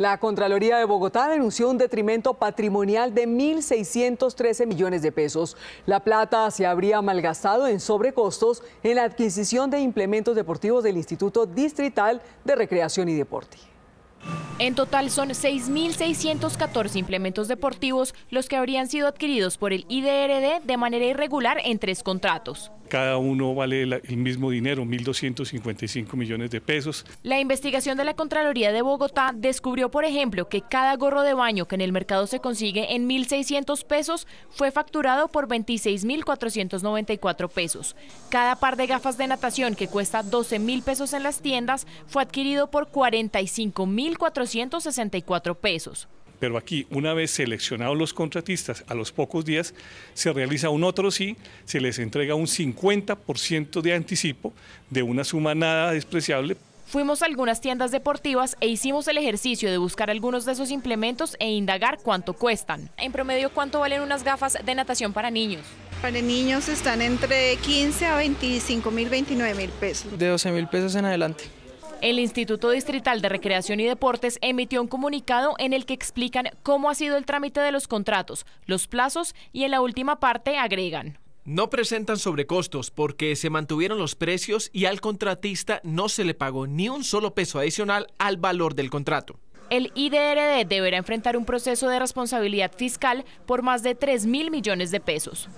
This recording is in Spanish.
La Contraloría de Bogotá denunció un detrimento patrimonial de 1.613 millones de pesos. La plata se habría malgastado en sobrecostos en la adquisición de implementos deportivos del Instituto Distrital de Recreación y Deporte. En total son 6.614 implementos deportivos los que habrían sido adquiridos por el IDRD de manera irregular en tres contratos. Cada uno vale el mismo dinero, 1.255 millones de pesos. La investigación de la Contraloría de Bogotá descubrió, por ejemplo, que cada gorro de baño que en el mercado se consigue en 1.600 pesos fue facturado por 26.494 pesos. Cada par de gafas de natación que cuesta 12.000 pesos en las tiendas fue adquirido por 45.400 164 pesos. Pero aquí, una vez seleccionados los contratistas, a los pocos días se realiza un otro sí, se les entrega un 50% de anticipo de una suma nada despreciable. Fuimos a algunas tiendas deportivas e hicimos el ejercicio de buscar algunos de esos implementos e indagar cuánto cuestan. En promedio, ¿cuánto valen unas gafas de natación para niños? Para niños están entre 15 a 25 mil, 29 mil pesos. De 12 mil pesos en adelante. El Instituto Distrital de Recreación y Deportes emitió un comunicado en el que explican cómo ha sido el trámite de los contratos, los plazos y en la última parte agregan. No presentan sobrecostos porque se mantuvieron los precios y al contratista no se le pagó ni un solo peso adicional al valor del contrato. El IDRD deberá enfrentar un proceso de responsabilidad fiscal por más de 3 mil millones de pesos.